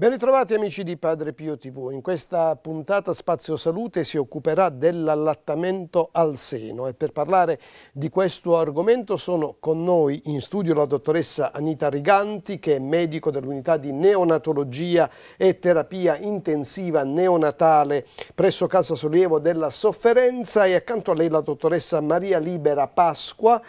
Ben ritrovati amici di Padre Pio TV. In questa puntata Spazio Salute si occuperà dell'allattamento al seno e per parlare di questo argomento sono con noi in studio la dottoressa Anita Riganti che è medico dell'unità di neonatologia e terapia intensiva neonatale presso Casa Sollievo della Sofferenza e accanto a lei la dottoressa Maria Libera Pasqua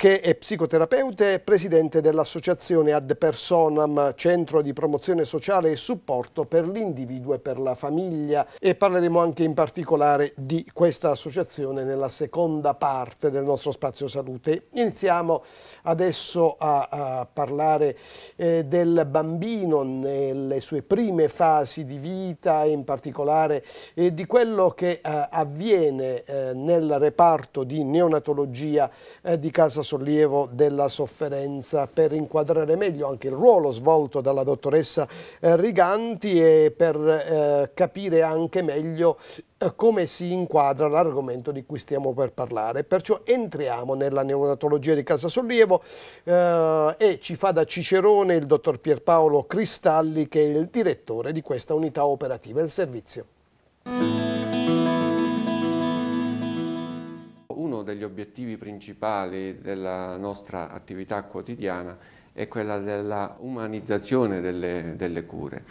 che è psicoterapeuta e presidente dell'associazione Ad Personam, centro di promozione sociale e supporto per l'individuo e per la famiglia. E parleremo anche in particolare di questa associazione nella seconda parte del nostro spazio salute. Iniziamo adesso a, a parlare eh, del bambino nelle sue prime fasi di vita e in particolare eh, di quello che eh, avviene eh, nel reparto di neonatologia eh, di casa sociale sollievo della sofferenza per inquadrare meglio anche il ruolo svolto dalla dottoressa eh, Riganti e per eh, capire anche meglio eh, come si inquadra l'argomento di cui stiamo per parlare. Perciò entriamo nella neonatologia di Casa Sollievo eh, e ci fa da cicerone il dottor Pierpaolo Cristalli che è il direttore di questa unità operativa, il servizio. uno degli obiettivi principali della nostra attività quotidiana è quella della umanizzazione delle, delle cure.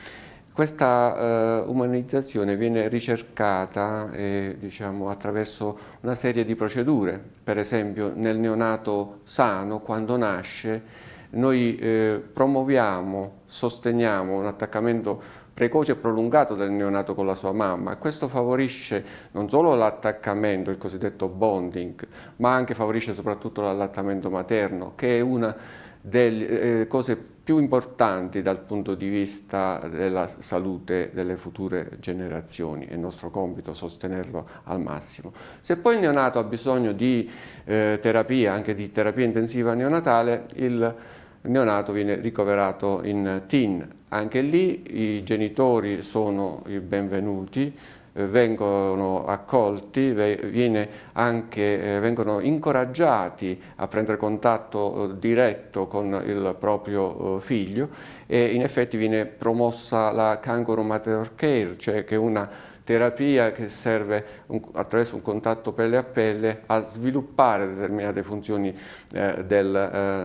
Questa eh, umanizzazione viene ricercata eh, diciamo, attraverso una serie di procedure, per esempio nel neonato sano, quando nasce, noi eh, promuoviamo, sosteniamo un attaccamento precoce e prolungato del neonato con la sua mamma e questo favorisce non solo l'attaccamento, il cosiddetto bonding, ma anche favorisce soprattutto l'allattamento materno che è una delle eh, cose più importanti dal punto di vista della salute delle future generazioni, è nostro compito sostenerlo al massimo. Se poi il neonato ha bisogno di eh, terapia, anche di terapia intensiva neonatale, il neonato viene ricoverato in TIN. Anche lì i genitori sono i benvenuti, eh, vengono accolti, anche, eh, vengono incoraggiati a prendere contatto eh, diretto con il proprio figlio e in effetti viene promossa la canguro mother care, cioè che è una terapia che serve un, attraverso un contatto pelle a pelle a sviluppare determinate funzioni eh, del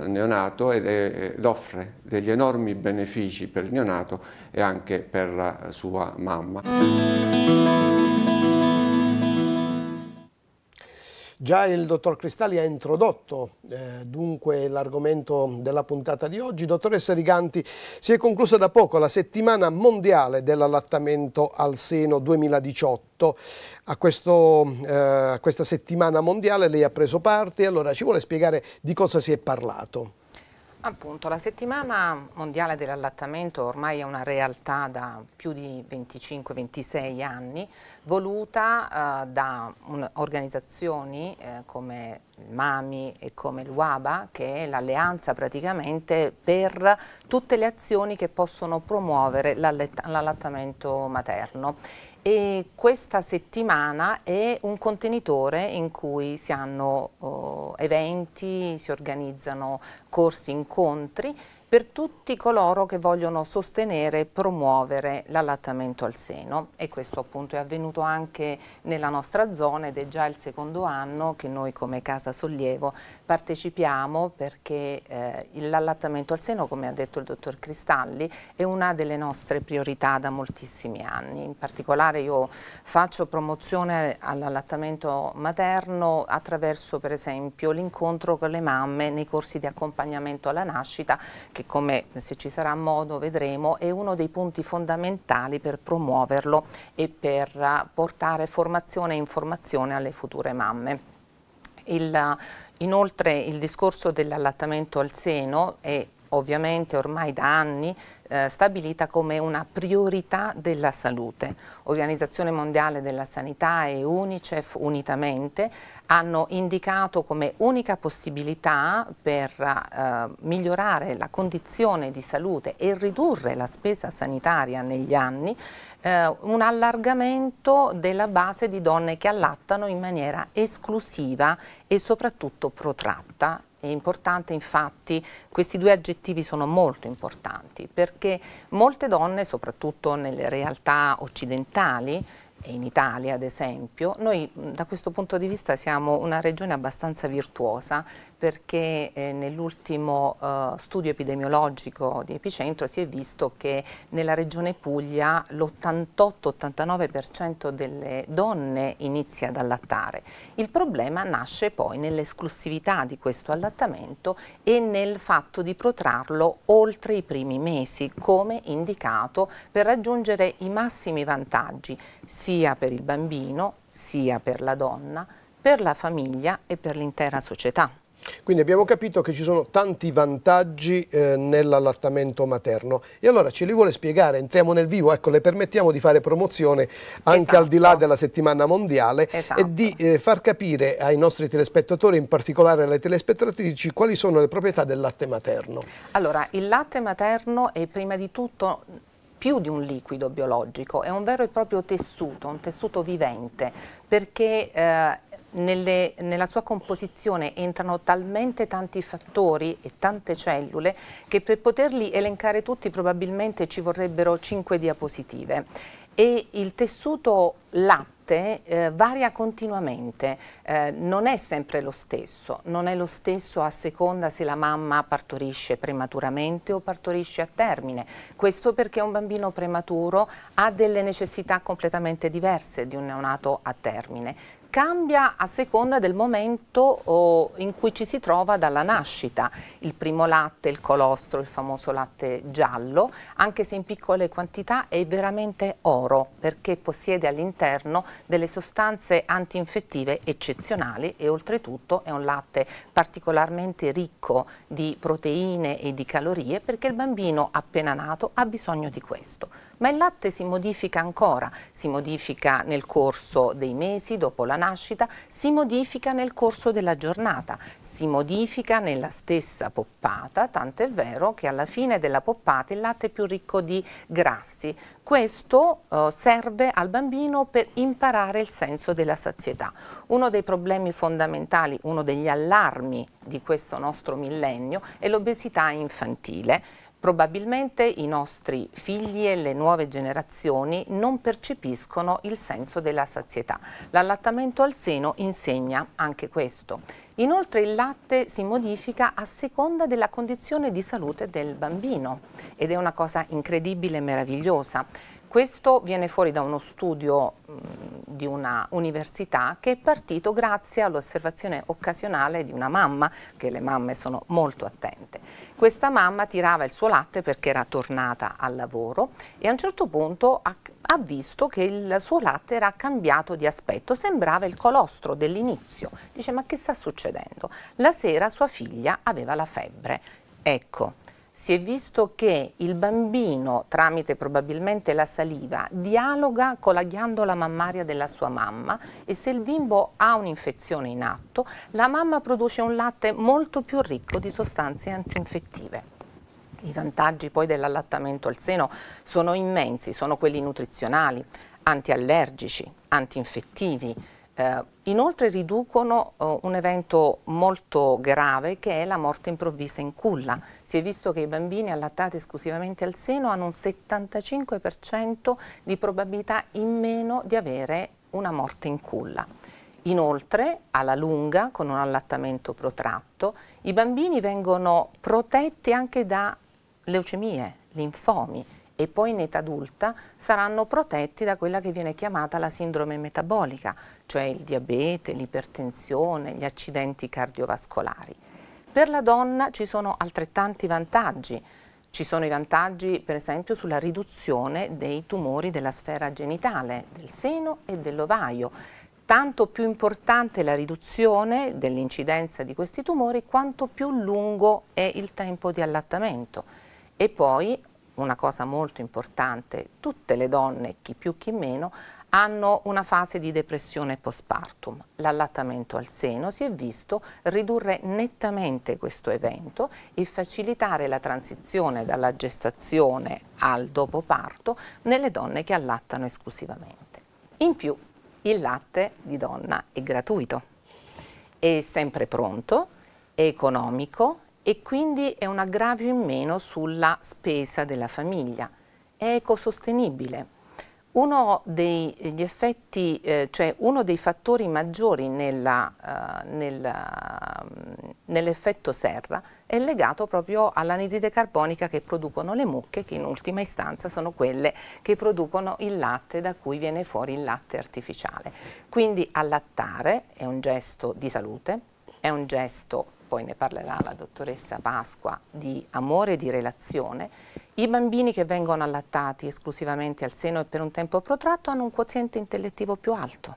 eh, neonato ed, ed, eh, offre degli enormi benefici per il neonato e anche per la sua mamma. Già il dottor Cristalli ha introdotto eh, dunque l'argomento della puntata di oggi. Dottoressa Riganti, si è conclusa da poco la settimana mondiale dell'allattamento al seno 2018. A, questo, eh, a questa settimana mondiale lei ha preso parte, allora ci vuole spiegare di cosa si è parlato? Appunto, la settimana mondiale dell'allattamento ormai è una realtà da più di 25-26 anni, voluta eh, da un, organizzazioni eh, come il MAMI e come il WABA, che è l'alleanza praticamente per tutte le azioni che possono promuovere l'allattamento materno e questa settimana è un contenitore in cui si hanno uh, eventi, si organizzano corsi, incontri per tutti coloro che vogliono sostenere e promuovere l'allattamento al seno e questo appunto è avvenuto anche nella nostra zona ed è già il secondo anno che noi come Casa Sollievo partecipiamo perché eh, l'allattamento al seno, come ha detto il dottor Cristalli, è una delle nostre priorità da moltissimi anni. In particolare io faccio promozione all'allattamento materno attraverso per esempio l'incontro con le mamme nei corsi di accompagnamento alla nascita che che come se ci sarà modo vedremo è uno dei punti fondamentali per promuoverlo e per eh, portare formazione e informazione alle future mamme. Il, eh, Inoltre il discorso dell'allattamento al seno è ovviamente ormai da anni eh, stabilita come una priorità della salute. Organizzazione Mondiale della Sanità e Unicef unitamente hanno indicato come unica possibilità per eh, migliorare la condizione di salute e ridurre la spesa sanitaria negli anni eh, un allargamento della base di donne che allattano in maniera esclusiva e soprattutto protratta è importante infatti, questi due aggettivi sono molto importanti perché molte donne, soprattutto nelle realtà occidentali, e in Italia ad esempio, noi da questo punto di vista siamo una regione abbastanza virtuosa perché eh, nell'ultimo eh, studio epidemiologico di Epicentro si è visto che nella regione Puglia l'88-89% delle donne inizia ad allattare. Il problema nasce poi nell'esclusività di questo allattamento e nel fatto di protrarlo oltre i primi mesi come indicato per raggiungere i massimi vantaggi sia per il bambino, sia per la donna, per la famiglia e per l'intera società. Quindi abbiamo capito che ci sono tanti vantaggi eh, nell'allattamento materno e allora ce li vuole spiegare, entriamo nel vivo, ecco, le permettiamo di fare promozione anche esatto. al di là della settimana mondiale esatto. e di eh, far capire ai nostri telespettatori, in particolare alle telespettatrici, quali sono le proprietà del latte materno. Allora, il latte materno è prima di tutto più di un liquido biologico, è un vero e proprio tessuto, un tessuto vivente, perché eh, nelle, nella sua composizione entrano talmente tanti fattori e tante cellule che per poterli elencare tutti probabilmente ci vorrebbero cinque diapositive e il tessuto LAP arte eh, varia continuamente, eh, non è sempre lo stesso, non è lo stesso a seconda se la mamma partorisce prematuramente o partorisce a termine, questo perché un bambino prematuro ha delle necessità completamente diverse di un neonato a termine cambia a seconda del momento in cui ci si trova dalla nascita, il primo latte, il colostro, il famoso latte giallo, anche se in piccole quantità è veramente oro perché possiede all'interno delle sostanze antinfettive eccezionali e oltretutto è un latte particolarmente ricco di proteine e di calorie perché il bambino appena nato ha bisogno di questo ma il latte si modifica ancora, si modifica nel corso dei mesi dopo la nascita, si modifica nel corso della giornata, si modifica nella stessa poppata, tant'è vero che alla fine della poppata il latte è più ricco di grassi. Questo eh, serve al bambino per imparare il senso della sazietà. Uno dei problemi fondamentali, uno degli allarmi di questo nostro millennio è l'obesità infantile Probabilmente i nostri figli e le nuove generazioni non percepiscono il senso della sazietà. L'allattamento al seno insegna anche questo. Inoltre il latte si modifica a seconda della condizione di salute del bambino ed è una cosa incredibile e meravigliosa. Questo viene fuori da uno studio di una università che è partito grazie all'osservazione occasionale di una mamma, che le mamme sono molto attente. Questa mamma tirava il suo latte perché era tornata al lavoro e a un certo punto ha, ha visto che il suo latte era cambiato di aspetto, sembrava il colostro dell'inizio. Dice ma che sta succedendo? La sera sua figlia aveva la febbre. Ecco, si è visto che il bambino, tramite probabilmente la saliva, dialoga con la ghiandola mammaria della sua mamma e se il bimbo ha un'infezione in atto, la mamma produce un latte molto più ricco di sostanze antinfettive. I vantaggi poi dell'allattamento al seno sono immensi, sono quelli nutrizionali, antiallergici, antinfettivi, eh, inoltre riducono eh, un evento molto grave che è la morte improvvisa in culla. Si è visto che i bambini allattati esclusivamente al seno hanno un 75% di probabilità in meno di avere una morte in culla. Inoltre, alla lunga, con un allattamento protratto, i bambini vengono protetti anche da leucemie, linfomi, e poi in età adulta saranno protetti da quella che viene chiamata la sindrome metabolica, cioè il diabete, l'ipertensione, gli accidenti cardiovascolari. Per la donna ci sono altrettanti vantaggi, ci sono i vantaggi per esempio sulla riduzione dei tumori della sfera genitale, del seno e dell'ovaio. Tanto più importante è la riduzione dell'incidenza di questi tumori quanto più lungo è il tempo di allattamento. E poi una cosa molto importante, tutte le donne, chi più chi meno, hanno una fase di depressione postpartum. L'allattamento al seno si è visto ridurre nettamente questo evento e facilitare la transizione dalla gestazione al dopo parto nelle donne che allattano esclusivamente. In più, il latte di donna è gratuito, è sempre pronto, è economico, e quindi è un aggravio in meno sulla spesa della famiglia. È ecosostenibile. Uno dei, effetti, eh, cioè uno dei fattori maggiori eh, mm, nell'effetto eh, nell serra è legato proprio all'anidride carbonica che producono le mucche, che in ultima istanza sono quelle che producono il latte da cui viene fuori il latte artificiale. Quindi allattare è un gesto di salute, è un gesto poi ne parlerà la dottoressa Pasqua, di amore e di relazione, i bambini che vengono allattati esclusivamente al seno e per un tempo protratto hanno un quoziente intellettivo più alto.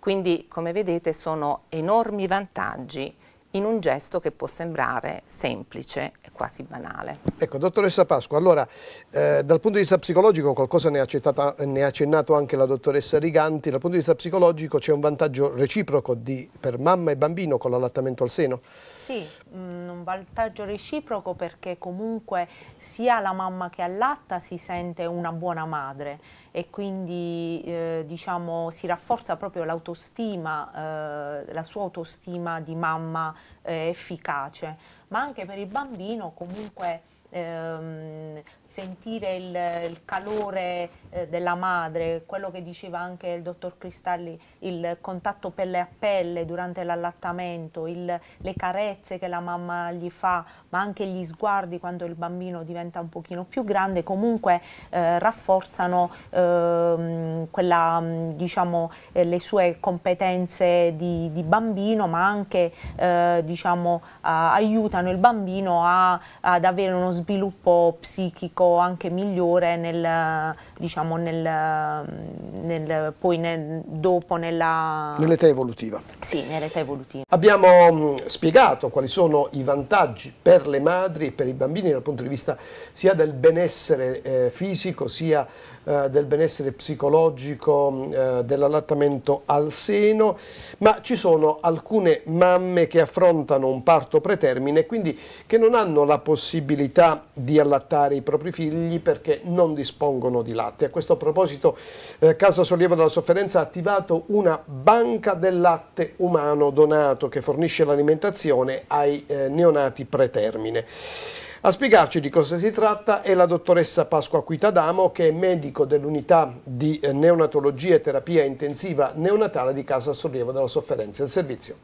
Quindi, come vedete, sono enormi vantaggi in un gesto che può sembrare semplice e quasi banale. Ecco, dottoressa Pasqua, allora eh, dal punto di vista psicologico qualcosa ne ha, ne ha, accennato anche la dottoressa Riganti, dal punto di vista psicologico c'è un vantaggio reciproco di, per mamma e bambino con l'allattamento al seno? Sì, mh, mm, un vantaggio reciproco perché comunque sia la mamma che allatta si sente una buona madre e quindi eh, diciamo, si rafforza proprio l'autostima, eh, la sua autostima di mamma eh, efficace, ma anche per il bambino comunque ehm, sentire il, il calore eh, della madre, quello che diceva anche il dottor Cristalli, il contatto pelle a pelle durante l'allattamento, le carezze che la mamma gli fa, ma anche gli sguardi quando il bambino diventa un pochino più grande, comunque eh, rafforzano ehm, quella, diciamo, eh, le sue competenze di, di bambino, ma anche eh, diciamo, aiutano il bambino a, ad avere uno sviluppo sviluppo psichico anche migliore nel, diciamo, nel, nel, poi nel, dopo nella... Nell'età evolutiva. Sì, nell'età evolutiva. Abbiamo mm, spiegato quali sono i vantaggi per le madri e per i bambini dal punto di vista sia del benessere eh, fisico sia eh, del benessere psicologico, mm, eh, dell'allattamento al seno, ma ci sono alcune mamme che affrontano un parto pretermine quindi che non hanno la possibilità di allattare i propri figli perché non dispongono di latte. A questo proposito eh, Casa Sollievo della Sofferenza ha attivato una banca del latte umano donato che fornisce l'alimentazione ai eh, neonati pretermine. A spiegarci di cosa si tratta è la dottoressa Pasqua Quitadamo che è medico dell'unità di eh, neonatologia e terapia intensiva neonatale di Casa Sollievo della Sofferenza. Il servizio.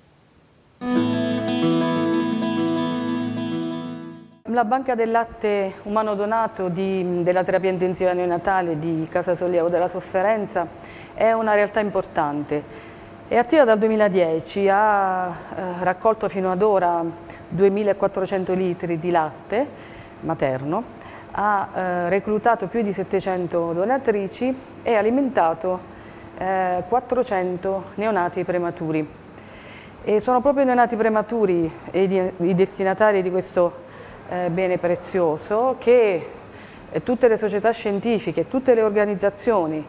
La banca del latte umano donato di, della terapia intensiva neonatale di Casa Sollievo della Sofferenza è una realtà importante. È attiva dal 2010, ha eh, raccolto fino ad ora 2.400 litri di latte materno, ha eh, reclutato più di 700 donatrici e alimentato eh, 400 neonati prematuri. E sono proprio i neonati prematuri e i destinatari di questo eh, bene prezioso che eh, tutte le società scientifiche, tutte le organizzazioni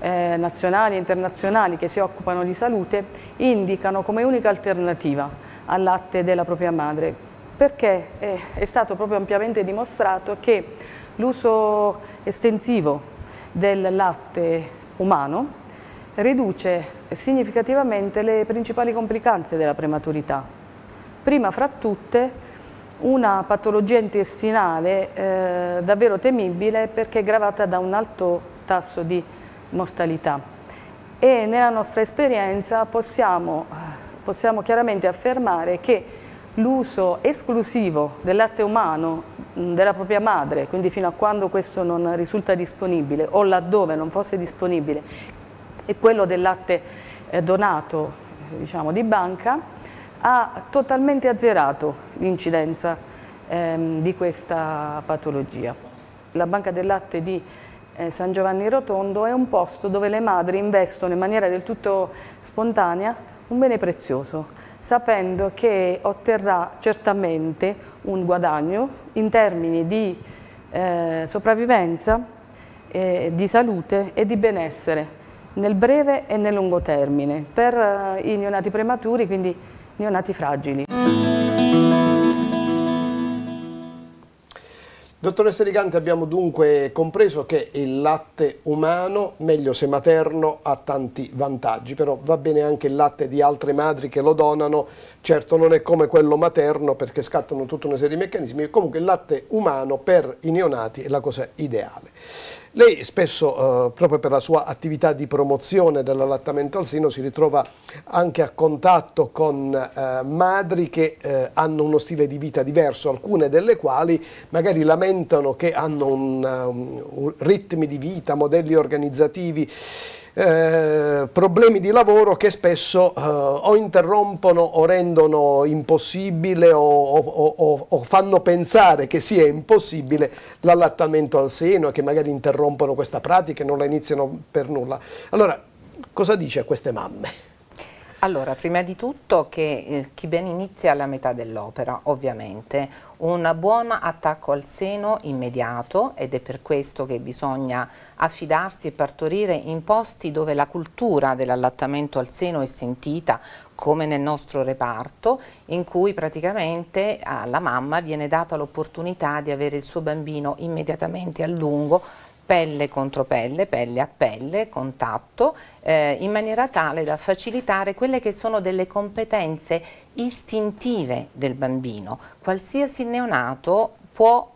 eh, nazionali e internazionali che si occupano di salute indicano come unica alternativa al latte della propria madre perché eh, è stato proprio ampiamente dimostrato che l'uso estensivo del latte umano riduce significativamente le principali complicanze della prematurità, prima fra tutte una patologia intestinale eh, davvero temibile perché è gravata da un alto tasso di mortalità e nella nostra esperienza possiamo, possiamo chiaramente affermare che l'uso esclusivo del latte umano mm, della propria madre, quindi fino a quando questo non risulta disponibile o laddove non fosse disponibile, e quello del latte eh, donato diciamo, di banca, ha totalmente azzerato l'incidenza ehm, di questa patologia. La banca del latte di eh, San Giovanni Rotondo è un posto dove le madri investono in maniera del tutto spontanea un bene prezioso, sapendo che otterrà certamente un guadagno in termini di eh, sopravvivenza, eh, di salute e di benessere nel breve e nel lungo termine per eh, i neonati prematuri, quindi neonati fragili. Dottoressa Rigante, abbiamo dunque compreso che il latte umano, meglio se materno, ha tanti vantaggi, però va bene anche il latte di altre madri che lo donano, certo non è come quello materno perché scattano tutta una serie di meccanismi, comunque il latte umano per i neonati è la cosa ideale. Lei spesso, eh, proprio per la sua attività di promozione dell'allattamento al sino, si ritrova anche a contatto con eh, madri che eh, hanno uno stile di vita diverso, alcune delle quali magari lamentano che hanno un, eh, un, un ritmi di vita, modelli organizzativi eh, problemi di lavoro che spesso eh, o interrompono o rendono impossibile o, o, o, o, fanno pensare che sia impossibile l'allattamento al seno e che magari interrompono questa pratica e non la iniziano per nulla. Allora, cosa dice a queste mamme? Allora, prima di tutto che eh, chi ben inizia alla metà dell'opera, ovviamente un buon attacco al seno immediato ed è per questo che bisogna affidarsi e partorire in posti dove la cultura dell'allattamento al seno è sentita come nel nostro reparto, in cui praticamente alla ah, mamma viene data l'opportunità di avere il suo bambino immediatamente a lungo pelle contro pelle, pelle a pelle, contatto, eh, in maniera tale da facilitare quelle che sono delle competenze istintive del bambino. Qualsiasi neonato può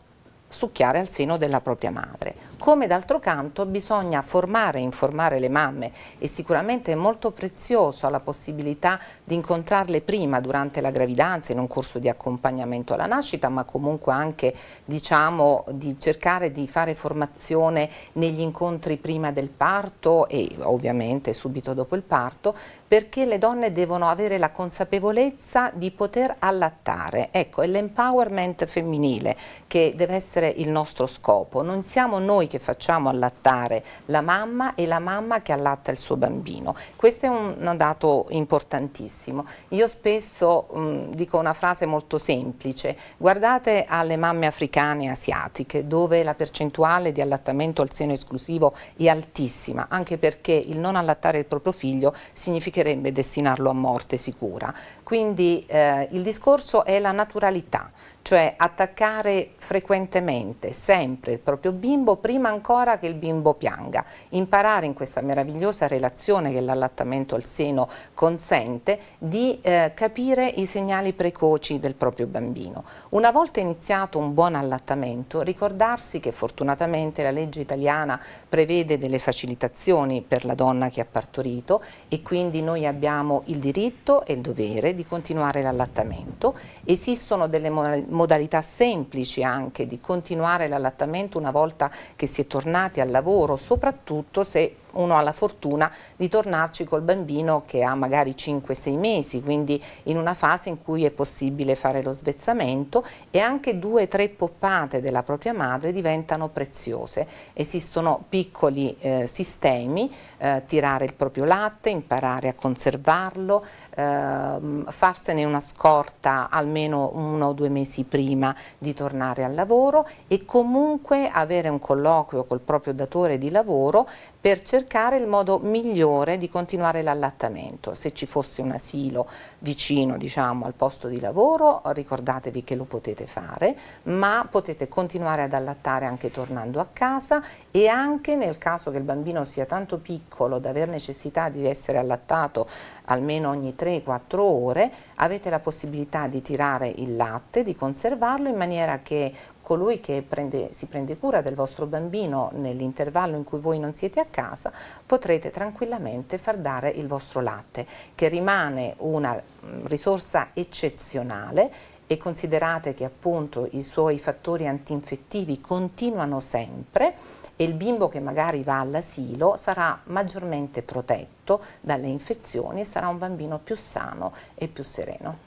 succhiare al seno della propria madre. Come d'altro canto bisogna formare e informare le mamme e sicuramente è molto prezioso la possibilità di incontrarle prima durante la gravidanza in un corso di accompagnamento alla nascita ma comunque anche diciamo di cercare di fare formazione negli incontri prima del parto e ovviamente subito dopo il parto perché le donne devono avere la consapevolezza di poter allattare. Ecco, è l'empowerment femminile che deve essere essere il nostro scopo, non siamo noi che facciamo allattare la mamma e la mamma che allatta il suo bambino. Questo è un, dato importantissimo. Io spesso mh, mm, dico una frase molto semplice, guardate alle mamme africane e asiatiche dove la percentuale di allattamento al seno esclusivo è altissima, anche perché il non allattare il proprio figlio significherebbe destinarlo a morte sicura. Quindi eh, il discorso è la naturalità, cioè attaccare frequentemente, sempre il proprio bimbo prima ancora che il bimbo pianga, imparare in questa meravigliosa relazione che l'allattamento al seno consente di eh, capire i segnali precoci del proprio bambino. Una volta iniziato un buon allattamento, ricordarsi che fortunatamente la legge italiana prevede delle facilitazioni per la donna che ha partorito e quindi noi abbiamo il diritto e il dovere di continuare l'allattamento. Esistono delle modalità semplici anche di continuare l'allattamento una volta che si è tornati al lavoro, soprattutto se uno ha la fortuna di tornarci col bambino che ha magari 5-6 mesi, quindi in una fase in cui è possibile fare lo svezzamento e anche due o tre poppate della propria madre diventano preziose. Esistono piccoli eh, sistemi, eh, tirare il proprio latte, imparare a conservarlo, eh, farsene una scorta almeno uno o due mesi prima di tornare al lavoro e comunque avere un colloquio col proprio datore di lavoro per cercare cercare il modo migliore di continuare l'allattamento. Se ci fosse un asilo vicino diciamo, al posto di lavoro ricordatevi che lo potete fare, ma potete continuare ad allattare anche tornando a casa e anche nel caso che il bambino sia tanto piccolo da aver necessità di essere allattato almeno ogni 3-4 ore, avete la possibilità di tirare il latte, di conservarlo in maniera che colui che prende, si prende cura del vostro bambino nell'intervallo in cui voi non siete a casa, potrete tranquillamente far dare il vostro latte, che rimane una mm, risorsa eccezionale e considerate che appunto i suoi fattori antinfettivi continuano sempre e il bimbo che magari va all'asilo sarà maggiormente protetto dalle infezioni e sarà un bambino più sano e più sereno.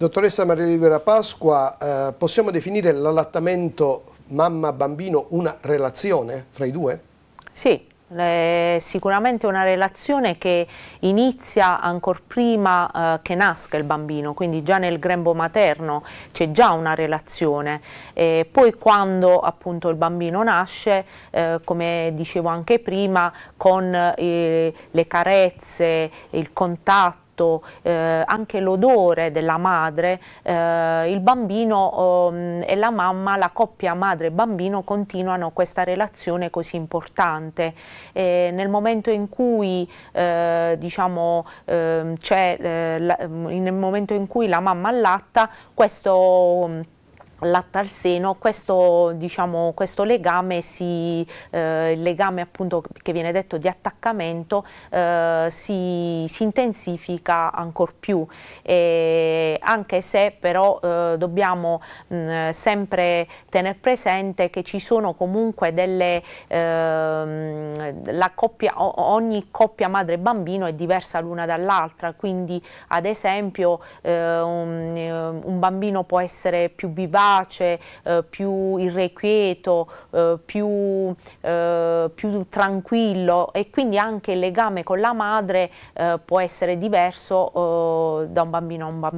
Dottoressa Maria Livera Pasqua, eh, possiamo definire l'allattamento mamma-bambino una relazione fra i due? Sì, eh, sicuramente una relazione che inizia ancora prima eh, che nasca il bambino, quindi già nel grembo materno c'è già una relazione. Eh, poi quando appunto il bambino nasce, eh, come dicevo anche prima, con eh, le carezze, il contatto, l'olfatto, eh, anche l'odore della madre, eh, il bambino eh, e la mamma, la coppia madre bambino continuano questa relazione così importante. E nel momento in cui, eh, diciamo, ehm, eh, la, nel momento in cui la mamma allatta, questo latte al seno, questo, diciamo, questo legame, si, eh, il legame appunto che viene detto di attaccamento eh, si, si, intensifica ancor più, e anche se però eh, dobbiamo mh, mm, sempre tenere presente che ci sono comunque delle, ehm, coppia, ogni coppia madre-bambino è diversa l'una dall'altra, quindi ad esempio eh, un, un bambino può essere più vivace, vivace, eh, più irrequieto, eh, più, eh, più, tranquillo e quindi anche il legame con la madre eh, può essere diverso eh, da un bambino,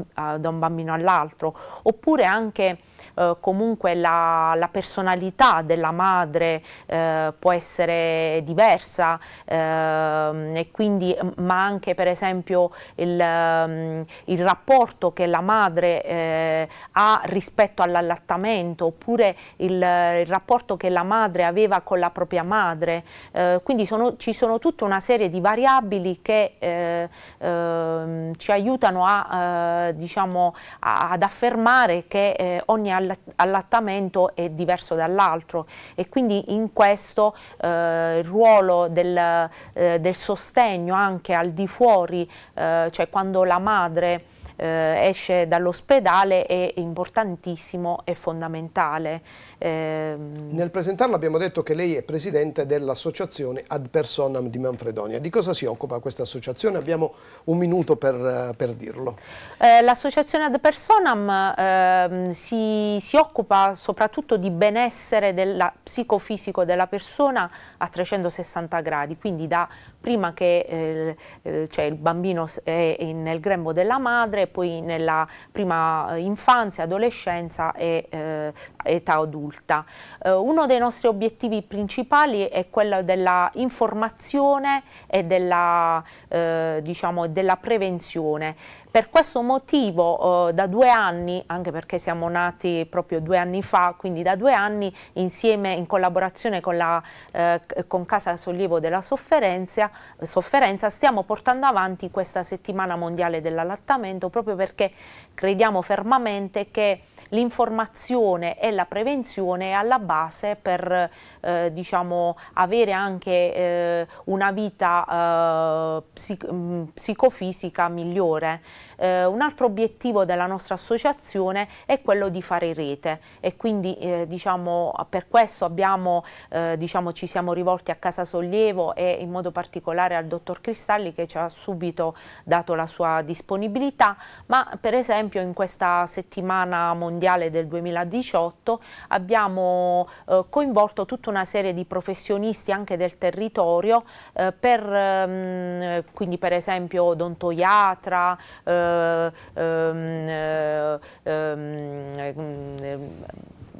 bambino all'altro, oppure anche comunque la, la, personalità della madre può essere diversa ehm, e quindi mm, ma anche per esempio il, mm, il rapporto che la madre eh, ha rispetto alla l'allattamento oppure il, il, rapporto che la madre aveva con la propria madre. Eh, quindi sono, ci sono tutta una serie di variabili che eh, eh, ci aiutano a, eh, diciamo, a, ad affermare che eh, ogni allattamento è diverso dall'altro e quindi in questo eh, il ruolo del, del, sostegno anche al di fuori, cioè quando la madre eh, esce dall'ospedale è importantissimo e fondamentale. Eh, Nel presentarlo abbiamo detto che lei è presidente dell'associazione Ad Personam di Manfredonia. Di cosa si occupa questa associazione? Abbiamo un minuto per, per dirlo. Eh, l'associazione Ad Personam ehm, si, si occupa soprattutto di benessere della, psicofisico della persona a 360 gradi, quindi da prima che eh, eh, cioè il bambino è nel grembo della madre, poi nella prima eh, infanzia, adolescenza e eh, età adulta. Eh, uno dei nostri obiettivi principali è quello della informazione e della, eh, diciamo, della prevenzione. Per questo motivo eh, da due anni, anche perché siamo nati proprio due anni fa, quindi da due anni insieme in collaborazione con, la, eh, con Casa Sollievo della Sofferenza eh, sofferenza, stiamo portando avanti questa settimana mondiale dell'allattamento proprio perché crediamo fermamente che l'informazione e la prevenzione è alla base per eh, diciamo, avere anche eh, una vita eh, psic psicofisica migliore. Eh, un altro obiettivo della nostra associazione è quello di fare rete e quindi eh, diciamo, per questo abbiamo, eh, diciamo, ci siamo rivolti a Casa Sollievo e in modo particolare al dottor Cristalli che ci ha subito dato la sua disponibilità, ma per esempio in questa settimana mondiale del 2018 abbiamo eh, coinvolto tutta una serie di professionisti anche del territorio eh, per, mh, ehm, quindi per esempio odontoiatra, eh, uh, uh, uh,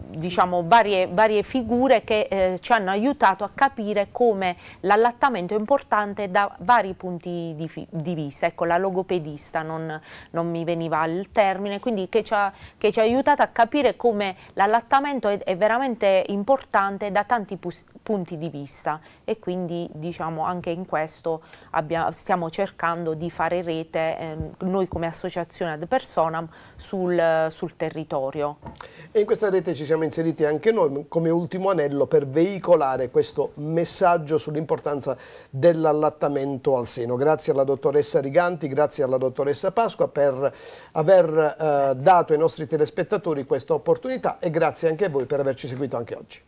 diciamo, varie, varie, figure che eh, ci hanno aiutato a capire come l'allattamento è importante da vari punti di, di vista. Ecco, la logopedista non, non, mi veniva il termine, quindi che ci ha, che ci ha aiutato a capire come l'allattamento è, è, veramente importante da tanti punti di vista e quindi diciamo, anche in questo abbiamo, stiamo cercando di fare rete eh, noi come associazione ad personam sul, sul territorio. E in questa rete ci siamo inseriti anche noi come ultimo anello per veicolare questo messaggio sull'importanza dell'allattamento al seno. Grazie alla dottoressa Riganti, grazie alla dottoressa Pasqua per aver eh, dato ai nostri telespettatori questa opportunità e grazie anche a voi per averci seguito anche oggi.